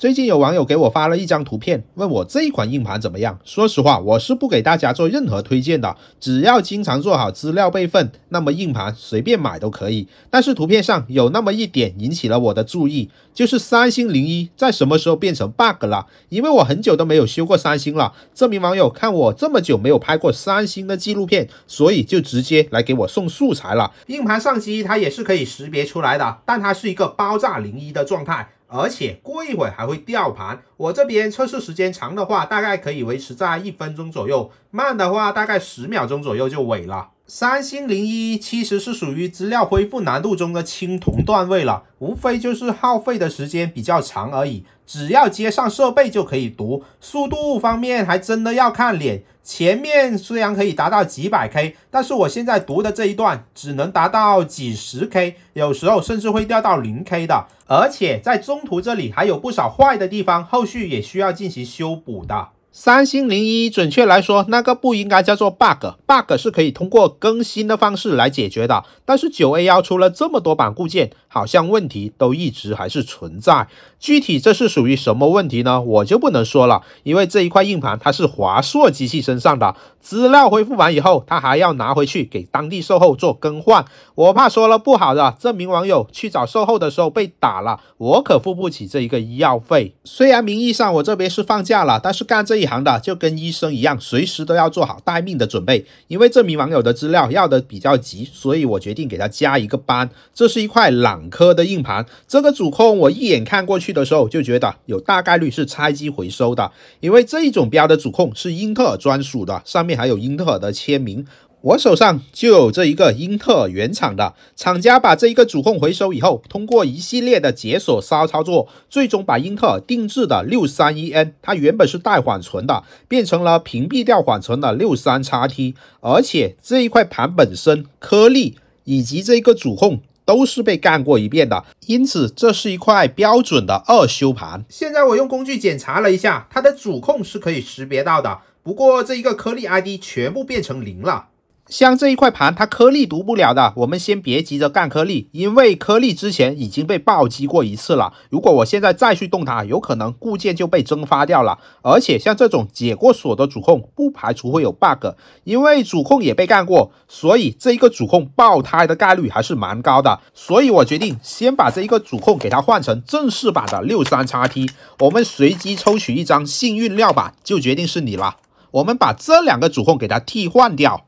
最近有网友给我发了一张图片，问我这一款硬盘怎么样。说实话，我是不给大家做任何推荐的，只要经常做好资料备份，那么硬盘随便买都可以。但是图片上有那么一点引起了我的注意，就是三星零一在什么时候变成 bug 了？因为我很久都没有修过三星了。这名网友看我这么久没有拍过三星的纪录片，所以就直接来给我送素材了。硬盘上机它也是可以识别出来的，但它是一个爆炸零一的状态。而且过一会还会掉盘。我这边测试时间长的话，大概可以维持在一分钟左右；慢的话，大概十秒钟左右就萎了。三星零一其实是属于资料恢复难度中的青铜段位了，无非就是耗费的时间比较长而已。只要接上设备就可以读，速度方面还真的要看脸。前面虽然可以达到几百 K，但是我现在读的这一段只能达到几十 K，有时候甚至会掉到零 K 的。而且在中途这里还有不少坏的地方，后续也需要进行修补的。三星零一，准确来说，那个不应该叫做 bug，bug 是可以通过更新的方式来解决的。但是九 A 幺出了这么多版固件，好像问题都一直还是存在。具体这是属于什么问题呢？我就不能说了，因为这一块硬盘它是华硕机器身上的，资料恢复完以后，他还要拿回去给当地售后做更换。我怕说了不好的，这名网友去找售后的时候被打了，我可付不起这一个医药费。虽然名义上我这边是放假了，但是干这。一行的就跟医生一样，随时都要做好待命的准备。因为这名网友的资料要的比较急，所以我决定给他加一个班。这是一块朗科的硬盘，这个主控我一眼看过去的时候就觉得有大概率是拆机回收的，因为这一种标的主控是英特尔专属的，上面还有英特尔的签名。我手上就有这一个英特尔原厂的厂家把这一个主控回收以后，通过一系列的解锁骚操作，最终把英特尔定制的六三一 N，它原本是带缓存的，变成了屏蔽掉缓存的六三叉 T，而且这一块盘本身颗粒以及这一个主控都是被干过一遍的，因此这是一块标准的二修盘。现在我用工具检查了一下，它的主控是可以识别到的，不过这一个颗粒 ID 全部变成零了。像这一块盘，它颗粒读不了的，我们先别急着干颗粒，因为颗粒之前已经被暴击过一次了。如果我现在再去动它，有可能固件就被蒸发掉了。而且像这种解过锁的主控，不排除会有 bug，因为主控也被干过，所以这一个主控爆胎的概率还是蛮高的。所以我决定先把这一个主控给它换成正式版的六三叉 T，我们随机抽取一张幸运料板，就决定是你了。我们把这两个主控给它替换掉。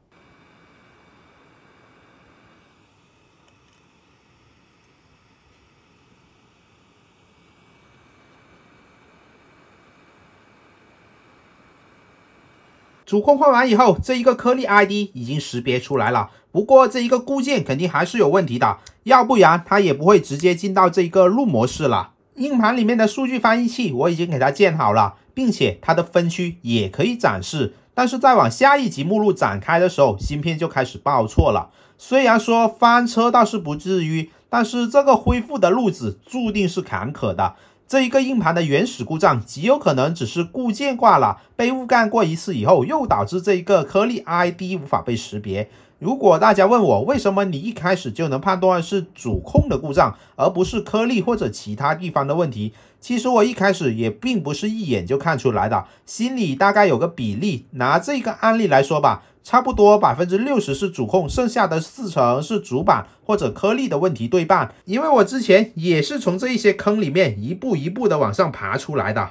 主控换完以后，这一个颗粒 ID 已经识别出来了，不过这一个固件肯定还是有问题的，要不然它也不会直接进到这一个录模式了。硬盘里面的数据翻译器我已经给它建好了，并且它的分区也可以展示，但是再往下一级目录展开的时候，芯片就开始报错了。虽然说翻车倒是不至于，但是这个恢复的路子注定是坎坷的。这一个硬盘的原始故障极有可能只是固件挂了，被误干过一次以后，又导致这一个颗粒 ID 无法被识别。如果大家问我为什么你一开始就能判断是主控的故障，而不是颗粒或者其他地方的问题，其实我一开始也并不是一眼就看出来的，心里大概有个比例。拿这个案例来说吧。差不多百分之六十是主控，剩下的四成是主板或者颗粒的问题对半。因为我之前也是从这一些坑里面一步一步的往上爬出来的。